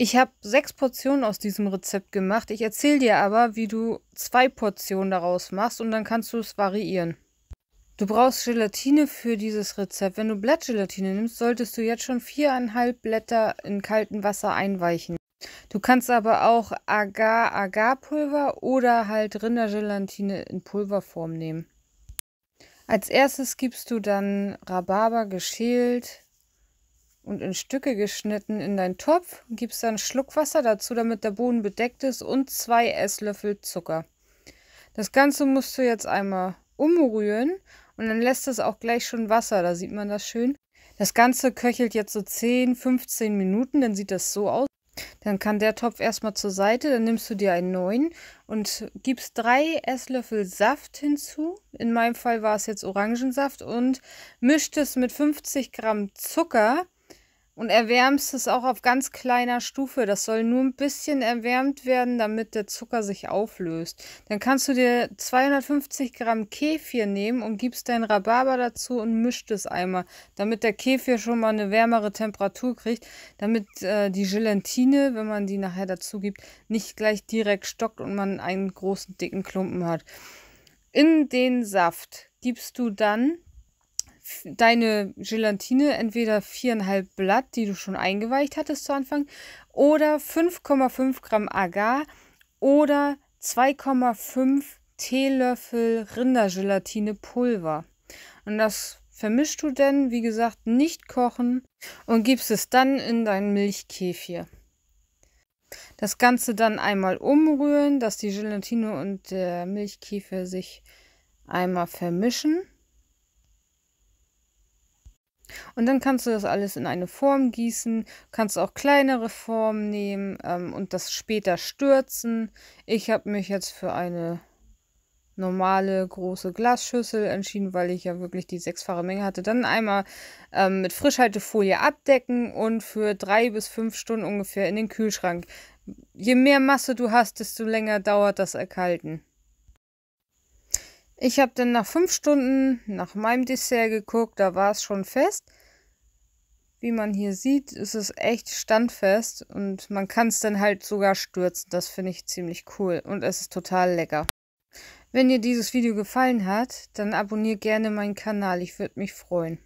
Ich habe sechs Portionen aus diesem Rezept gemacht. Ich erzähle dir aber, wie du zwei Portionen daraus machst und dann kannst du es variieren. Du brauchst Gelatine für dieses Rezept. Wenn du Blattgelatine nimmst, solltest du jetzt schon viereinhalb Blätter in kaltem Wasser einweichen. Du kannst aber auch Agar-Agar-Pulver oder halt Rindergelatine in Pulverform nehmen. Als erstes gibst du dann Rhabarber geschält, und in Stücke geschnitten in deinen Topf, gibst dann einen Schluck Wasser dazu, damit der Boden bedeckt ist und zwei Esslöffel Zucker. Das Ganze musst du jetzt einmal umrühren und dann lässt es auch gleich schon Wasser, da sieht man das schön. Das Ganze köchelt jetzt so 10, 15 Minuten, dann sieht das so aus. Dann kann der Topf erstmal zur Seite, dann nimmst du dir einen neuen und gibst drei Esslöffel Saft hinzu. In meinem Fall war es jetzt Orangensaft und mischt es mit 50 Gramm Zucker und erwärmst es auch auf ganz kleiner Stufe. Das soll nur ein bisschen erwärmt werden, damit der Zucker sich auflöst. Dann kannst du dir 250 Gramm Kefir nehmen und gibst deinen Rhabarber dazu und mischt es einmal, damit der Kefir schon mal eine wärmere Temperatur kriegt, damit äh, die Gelatine, wenn man die nachher dazu gibt, nicht gleich direkt stockt und man einen großen dicken Klumpen hat. In den Saft gibst du dann deine Gelatine entweder viereinhalb Blatt, die du schon eingeweicht hattest zu Anfang, oder 5,5 Gramm Agar oder 2,5 Teelöffel Rindergelatine Pulver. Und das vermischst du dann, wie gesagt, nicht kochen und gibst es dann in deinen Milchkefir. Das Ganze dann einmal umrühren, dass die Gelatine und der Milchkäfer sich einmal vermischen. Und dann kannst du das alles in eine Form gießen, kannst auch kleinere Formen nehmen ähm, und das später stürzen. Ich habe mich jetzt für eine normale große Glasschüssel entschieden, weil ich ja wirklich die sechsfache Menge hatte. Dann einmal ähm, mit Frischhaltefolie abdecken und für drei bis fünf Stunden ungefähr in den Kühlschrank. Je mehr Masse du hast, desto länger dauert das Erkalten. Ich habe dann nach fünf Stunden nach meinem Dessert geguckt, da war es schon fest. Wie man hier sieht, ist es echt standfest und man kann es dann halt sogar stürzen. Das finde ich ziemlich cool und es ist total lecker. Wenn dir dieses Video gefallen hat, dann abonniere gerne meinen Kanal. Ich würde mich freuen.